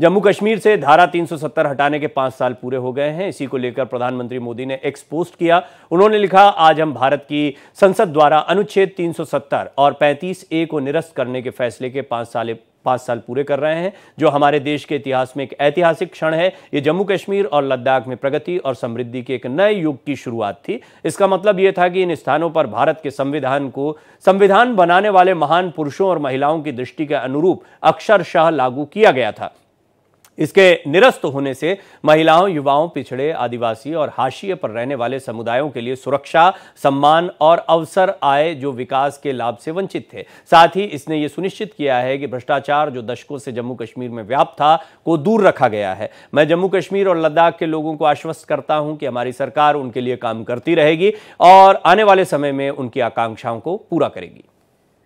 जम्मू कश्मीर से धारा 370 हटाने के पांच साल पूरे हो गए हैं इसी को लेकर प्रधानमंत्री मोदी ने एक्स पोस्ट किया उन्होंने लिखा आज हम भारत की संसद द्वारा अनुच्छेद 370 और 35 ए को निरस्त करने के फैसले के पांच साल पांच साल पूरे कर रहे हैं जो हमारे देश के इतिहास में एक ऐतिहासिक क्षण है ये जम्मू कश्मीर और लद्दाख में प्रगति और समृद्धि के एक नए युग की शुरुआत थी इसका मतलब ये था कि इन स्थानों पर भारत के संविधान को संविधान बनाने वाले महान पुरुषों और महिलाओं की दृष्टि के अनुरूप अक्षरशाह लागू किया गया था इसके निरस्त होने से महिलाओं युवाओं पिछड़े आदिवासी और हाशिए पर रहने वाले समुदायों के लिए सुरक्षा सम्मान और अवसर आए जो विकास के लाभ से वंचित थे साथ ही इसने ये सुनिश्चित किया है कि भ्रष्टाचार जो दशकों से जम्मू कश्मीर में व्याप्त था को दूर रखा गया है मैं जम्मू कश्मीर और लद्दाख के लोगों को आश्वस्त करता हूं कि हमारी सरकार उनके लिए काम करती रहेगी और आने वाले समय में उनकी आकांक्षाओं को पूरा करेगी